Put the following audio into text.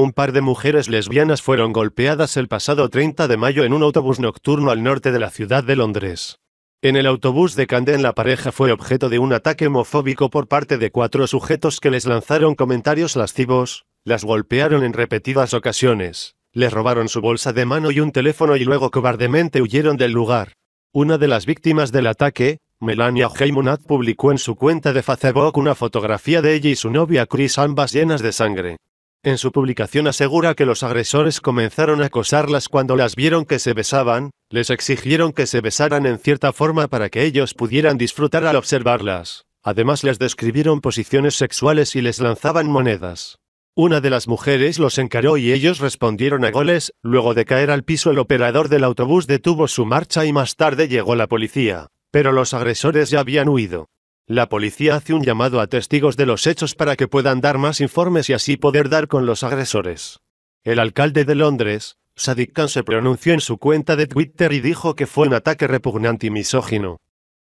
Un par de mujeres lesbianas fueron golpeadas el pasado 30 de mayo en un autobús nocturno al norte de la ciudad de Londres. En el autobús de Camden la pareja fue objeto de un ataque homofóbico por parte de cuatro sujetos que les lanzaron comentarios lascivos, las golpearon en repetidas ocasiones, les robaron su bolsa de mano y un teléfono y luego cobardemente huyeron del lugar. Una de las víctimas del ataque, Melania Heimunat, publicó en su cuenta de Facebook una fotografía de ella y su novia Chris ambas llenas de sangre. En su publicación asegura que los agresores comenzaron a acosarlas cuando las vieron que se besaban, les exigieron que se besaran en cierta forma para que ellos pudieran disfrutar al observarlas. Además les describieron posiciones sexuales y les lanzaban monedas. Una de las mujeres los encaró y ellos respondieron a goles, luego de caer al piso el operador del autobús detuvo su marcha y más tarde llegó la policía. Pero los agresores ya habían huido. La policía hace un llamado a testigos de los hechos para que puedan dar más informes y así poder dar con los agresores. El alcalde de Londres, Sadiq Khan, se pronunció en su cuenta de Twitter y dijo que fue un ataque repugnante y misógino.